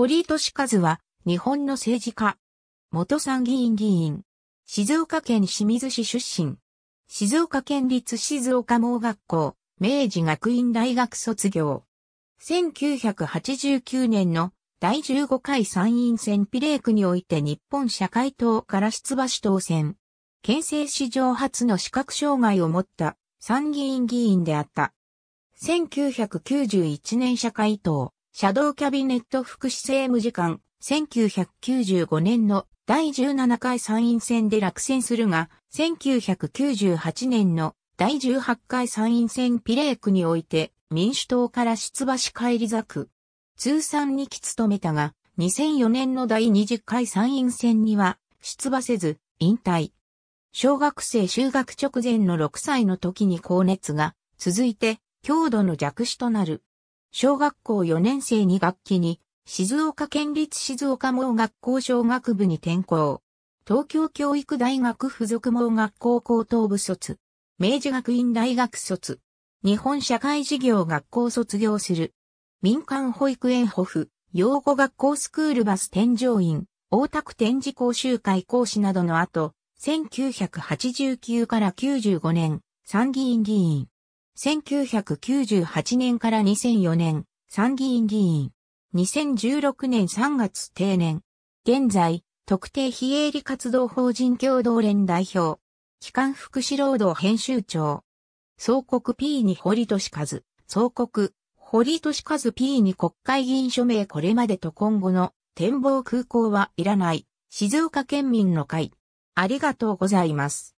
堀井利和は、日本の政治家。元参議院議員。静岡県清水市出身。静岡県立静岡盲学校、明治学院大学卒業。1989年の第15回参院選ピレークにおいて日本社会党から出馬し当選。県政史上初の視覚障害を持った参議院議員であった。1991年社会党シャドウキャビネット福祉政務次官、1995年の第17回参院選で落選するが、1998年の第18回参院選ピレークにおいて民主党から出馬し返り咲く。通算2期務めたが、2004年の第20回参院選には出馬せず引退。小学生就学直前の6歳の時に高熱が続いて強度の弱視となる。小学校4年生に学期に、静岡県立静岡盲学校小学部に転校。東京教育大学附属盲学校高等部卒。明治学院大学卒。日本社会事業学校卒業する。民間保育園保府、養護学校スクールバス添乗員、大田区展示講習会講師などの後、1989から95年、参議院議員。1998年から2004年、参議院議員。2016年3月定年。現在、特定非営利活動法人共同連代表。機関福祉労働編集長。総国 P に堀利和。総国、堀利和 P に国会議員署名これまでと今後の展望空港はいらない。静岡県民の会。ありがとうございます。